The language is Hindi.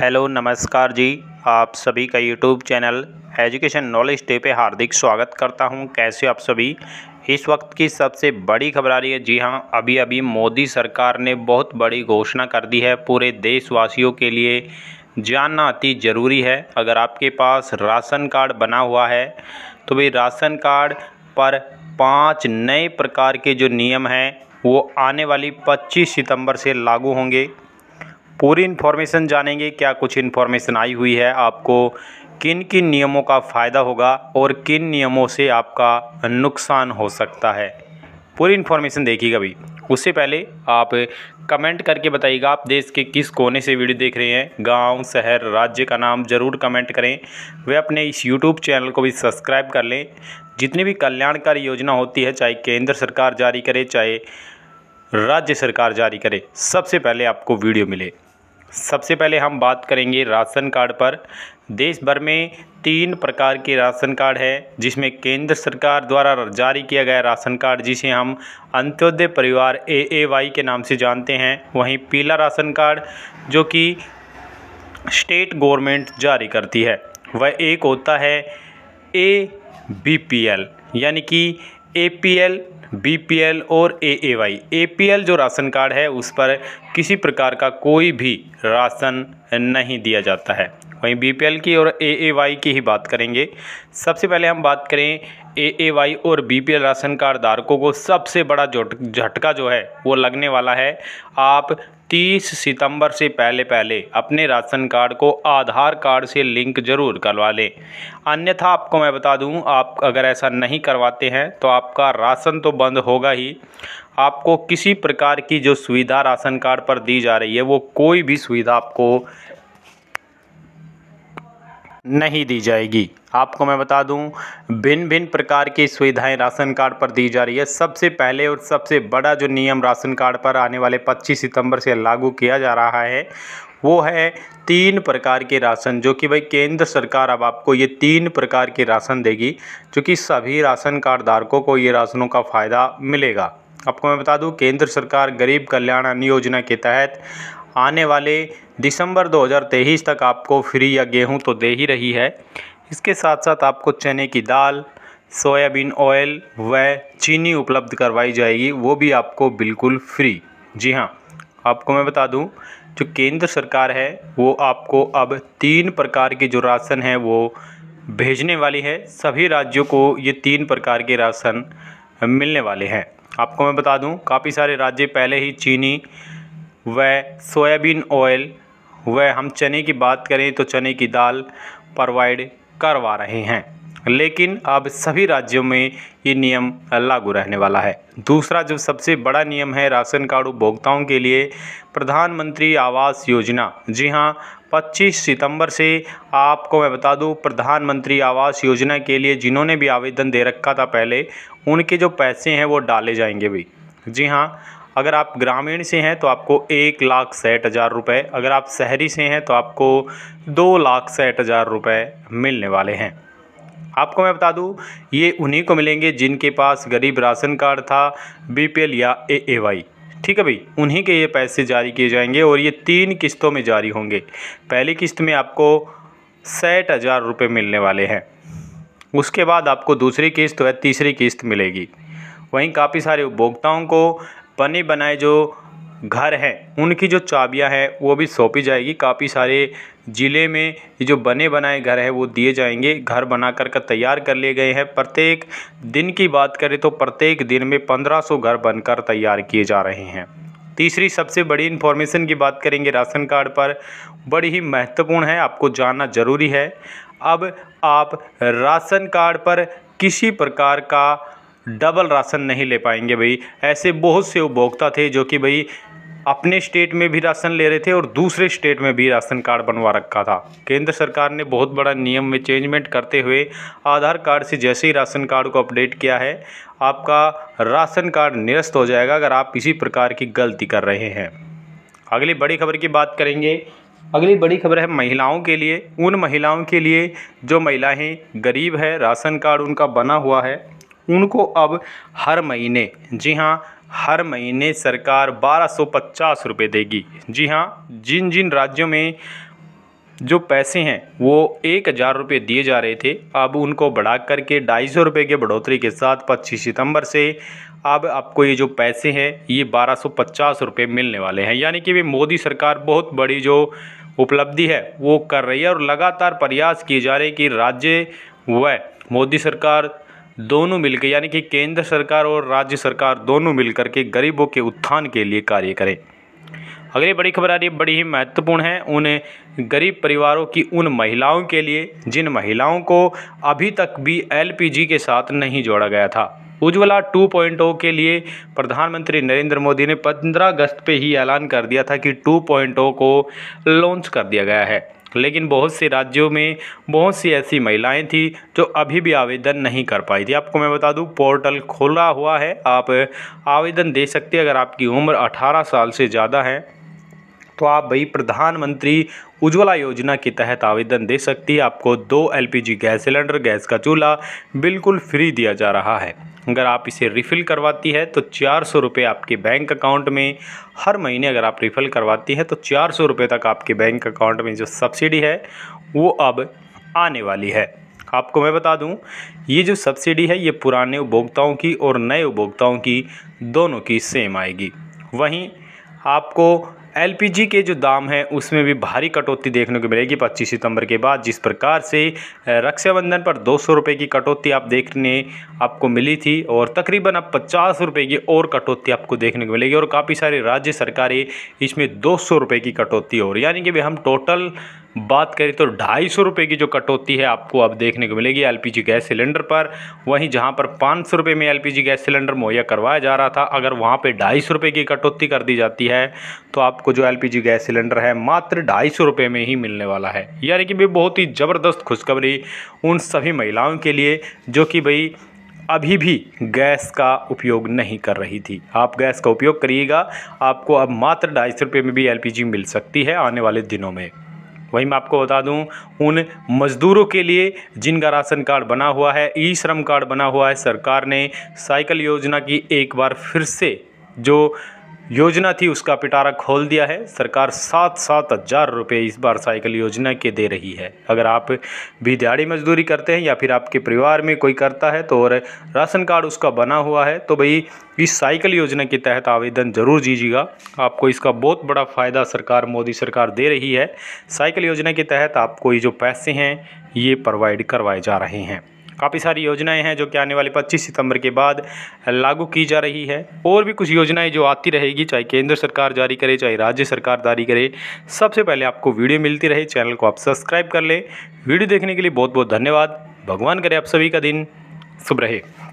हेलो नमस्कार जी आप सभी का YouTube channel education knowledge day पे हार्दिक स्वागत करता हूं कैसे आप सभी इस वक्त की सबसे बड़ी खबर आ रही है जी हां अभी अभी मोदी सरकार ने बहुत बड़ी घोषणा कर दी है पूरे देशवासियों के लिए जानना अति ज़रूरी है अगर आपके पास राशन कार्ड बना हुआ है तो भाई राशन कार्ड पर पाँच नए प्रकार के जो नियम हैं वो आने वाली 25 सितंबर से लागू होंगे पूरी इन्फॉर्मेशन जानेंगे क्या कुछ इन्फॉर्मेशन आई हुई है आपको किन किन नियमों का फ़ायदा होगा और किन नियमों से आपका नुकसान हो सकता है पूरी इन्फॉर्मेशन देखिएगा भी उससे पहले आप कमेंट करके बताइएगा आप देश के किस कोने से वीडियो देख रहे हैं गांव, शहर राज्य का नाम ज़रूर कमेंट करें वे अपने इस यूट्यूब चैनल को भी सब्सक्राइब कर लें जितनी भी कल्याणकारी योजना होती है चाहे केंद्र सरकार जारी करे चाहे राज्य सरकार जारी करे सबसे पहले आपको वीडियो मिले सबसे पहले हम बात करेंगे राशन कार्ड पर देश भर में तीन प्रकार के राशन कार्ड है जिसमें केंद्र सरकार द्वारा जारी किया गया राशन कार्ड जिसे हम अंत्योदय परिवार ए ए वाई के नाम से जानते हैं वहीं पीला राशन कार्ड जो कि स्टेट गवर्नमेंट जारी करती है वह एक होता है ए बी पी एल यानी कि ए पी एल बीपीएल और एएवाई एपीएल जो राशन कार्ड है उस पर किसी प्रकार का कोई भी राशन नहीं दिया जाता है वहीं बीपीएल की और एएवाई की ही बात करेंगे सबसे पहले हम बात करें एएवाई और बीपीएल राशन कार्ड धारकों को सबसे बड़ा झटका जो है वो लगने वाला है आप तीस सितंबर से पहले पहले अपने राशन कार्ड को आधार कार्ड से लिंक जरूर करवा लें अन्यथा आपको मैं बता दूं आप अगर ऐसा नहीं करवाते हैं तो आपका राशन तो बंद होगा ही आपको किसी प्रकार की जो सुविधा राशन कार्ड पर दी जा रही है वो कोई भी सुविधा आपको नहीं दी जाएगी आपको मैं बता दूं भिन्न भिन्न प्रकार की सुविधाएं राशन कार्ड पर दी जा रही है सबसे पहले और सबसे बड़ा जो नियम राशन कार्ड पर आने वाले 25 सितंबर से लागू किया जा रहा है वो है तीन प्रकार के राशन जो कि भाई केंद्र सरकार अब आपको ये तीन प्रकार के राशन देगी जो कि सभी राशन कार्ड धारकों को ये राशनों का फ़ायदा मिलेगा आपको मैं बता दूं केंद्र सरकार गरीब कल्याण अन्न योजना के तहत आने वाले दिसंबर 2023 तक आपको फ्री या गेहूं तो दे ही रही है इसके साथ साथ आपको चने की दाल सोयाबीन ऑयल व चीनी उपलब्ध करवाई जाएगी वो भी आपको बिल्कुल फ्री जी हाँ आपको मैं बता दूं जो केंद्र सरकार है वो आपको अब तीन प्रकार की जो राशन है वो भेजने वाली है सभी राज्यों को ये तीन प्रकार के राशन मिलने वाले हैं आपको मैं बता दूं काफ़ी सारे राज्य पहले ही चीनी व सोयाबीन ऑयल व हम चने की बात करें तो चने की दाल प्रोवाइड करवा रहे हैं लेकिन अब सभी राज्यों में ये नियम लागू रहने वाला है दूसरा जो सबसे बड़ा नियम है राशन कार्ड उपभोक्ताओं के लिए प्रधानमंत्री आवास योजना जी हाँ 25 सितंबर से आपको मैं बता दूं प्रधानमंत्री आवास योजना के लिए जिन्होंने भी आवेदन दे रखा था पहले उनके जो पैसे हैं वो डाले जाएंगे भी जी हाँ अगर आप ग्रामीण से हैं तो आपको एक लाख साठ हज़ार रुपये अगर आप शहरी से हैं तो आपको दो लाख साठ हज़ार रुपये मिलने वाले हैं आपको मैं बता दूं ये उन्हीं को मिलेंगे जिनके पास गरीब राशन कार्ड था बीपीएल या एएवाई ठीक है भाई उन्हीं के ये पैसे जारी किए जाएंगे और ये तीन किस्तों में जारी होंगे पहली किस्त में आपको साठ हज़ार रुपये मिलने वाले हैं उसके बाद आपको दूसरी किस्त व तीसरी किस्त मिलेगी वहीं काफ़ी सारे उपभोक्ताओं को बने बनाए जो घर हैं उनकी जो चाबियां हैं वो भी सौंपी जाएगी काफ़ी सारे ज़िले में जो बने बनाए घर हैं वो दिए जाएंगे घर बना कर कर तैयार कर लिए गए हैं प्रत्येक दिन की बात करें तो प्रत्येक दिन में 1500 घर बनकर तैयार किए जा रहे हैं तीसरी सबसे बड़ी इन्फॉर्मेशन की बात करेंगे राशन कार्ड पर बड़ी ही महत्वपूर्ण है आपको जानना ज़रूरी है अब आप राशन कार्ड पर किसी प्रकार का डबल राशन नहीं ले पाएंगे भाई ऐसे बहुत से उपभोक्ता थे जो कि भाई अपने स्टेट में भी राशन ले रहे थे और दूसरे स्टेट में भी राशन कार्ड बनवा रखा था केंद्र सरकार ने बहुत बड़ा नियम में चेंजमेंट करते हुए आधार कार्ड से जैसे ही राशन कार्ड को अपडेट किया है आपका राशन कार्ड निरस्त हो जाएगा अगर आप किसी प्रकार की गलती कर रहे हैं अगली बड़ी खबर की बात करेंगे अगली बड़ी खबर है महिलाओं के लिए उन महिलाओं के लिए जो महिलाएँ गरीब है राशन कार्ड उनका बना हुआ है उनको अब हर महीने जी हाँ हर महीने सरकार बारह सौ पचास रुपये देगी जी हाँ जिन जिन राज्यों में जो पैसे हैं वो एक हज़ार रुपये दिए जा रहे थे अब उनको बढ़ा करके ढाई सौ रुपये के बढ़ोतरी के साथ पच्चीस सितंबर से अब आपको ये जो पैसे हैं ये बारह सौ पचास रुपये मिलने वाले हैं यानी कि वे मोदी सरकार बहुत बड़ी जो उपलब्धि है वो कर रही है और लगातार प्रयास किए जा रहे हैं कि राज्य व मोदी सरकार दोनों मिलकर यानी कि केंद्र सरकार और राज्य सरकार दोनों मिलकर के गरीबों के उत्थान के लिए कार्य करें अगली बड़ी खबर आ रही है बड़ी ही महत्वपूर्ण है उन गरीब परिवारों की उन महिलाओं के लिए जिन महिलाओं को अभी तक भी एलपीजी के साथ नहीं जोड़ा गया था उज्ज्वला 2.0 के लिए प्रधानमंत्री नरेंद्र मोदी ने 15 अगस्त पे ही ऐलान कर दिया था कि 2.0 को लॉन्च कर दिया गया है लेकिन बहुत से राज्यों में बहुत सी ऐसी महिलाएँ थी जो अभी भी आवेदन नहीं कर पाई थी आपको मैं बता दूँ पोर्टल खुला हुआ है आप आवेदन दे सकते अगर आपकी उम्र अठारह साल से ज़्यादा है तो आप भाई प्रधानमंत्री उज्ज्वला योजना के तहत आवेदन दे सकती है आपको दो एलपीजी गैस सिलेंडर गैस का चूल्हा बिल्कुल फ्री दिया जा रहा है अगर आप इसे रिफ़िल करवाती है तो चार सौ रुपये आपके बैंक अकाउंट में हर महीने अगर आप रिफ़िल करवाती है तो चार सौ रुपये तक आपके बैंक अकाउंट में जो सब्सिडी है वो अब आने वाली है आपको मैं बता दूं ये जो सब्सिडी है ये पुराने उपभोक्ताओं की और नए उपभोक्ताओं की दोनों की सेम आएगी वहीं आपको एलपीजी के जो दाम हैं उसमें भी भारी कटौती देखने को मिलेगी पच्चीस सितंबर के बाद जिस प्रकार से रक्षाबंधन पर दो सौ रुपये की कटौती आप देखने आपको मिली थी और तकरीबन अब पचास रुपये की और कटौती आपको देखने को मिलेगी और काफ़ी सारी राज्य सरकारें इसमें दो सौ रुपये की कटौती हो रही यानी कि हम टोटल बात करें तो ढाई सौ रुपये की जो कटौती है आपको अब देखने को मिलेगी एलपीजी गैस सिलेंडर पर वहीं जहां पर पाँच सौ रुपये में एलपीजी गैस सिलेंडर मुहैया करवाया जा रहा था अगर वहां पे ढाई सौ रुपये की कटौती कर दी जाती है तो आपको जो एलपीजी गैस सिलेंडर है मात्र ढाई सौ रुपये में ही मिलने वाला है यानी कि भाई बहुत ही ज़बरदस्त खुशखबरी उन सभी महिलाओं के लिए जो कि भाई अभी भी गैस का उपयोग नहीं कर रही थी आप गैस का उपयोग करिएगा आपको अब मात्र ढाई सौ रुपये में भी एलपीजी मिल सकती है आने वाले दिनों में वहीं मैं आपको बता दूं उन मज़दूरों के लिए जिनका राशन कार्ड बना हुआ है ई श्रम कार्ड बना हुआ है सरकार ने साइकिल योजना की एक बार फिर से जो योजना थी उसका पिटारा खोल दिया है सरकार सात सात हज़ार रुपये इस बार साइकिल योजना के दे रही है अगर आप भी दिहाड़ी मजदूरी करते हैं या फिर आपके परिवार में कोई करता है तो और राशन कार्ड उसका बना हुआ है तो भाई इस साइकिल योजना के तहत आवेदन ज़रूर दीजिएगा आपको इसका बहुत बड़ा फ़ायदा सरकार मोदी सरकार दे रही है साइकिल योजना के तहत आपको ये जो पैसे हैं ये प्रोवाइड करवाए जा रहे हैं काफ़ी सारी योजनाएं हैं जो कि आने वाले 25 सितंबर के बाद लागू की जा रही है और भी कुछ योजनाएं जो आती रहेगी चाहे केंद्र सरकार जारी करे चाहे राज्य सरकार जारी करे सबसे पहले आपको वीडियो मिलती रहे चैनल को आप सब्सक्राइब कर लें वीडियो देखने के लिए बहुत बहुत धन्यवाद भगवान करे आप सभी का दिन शुभ रहे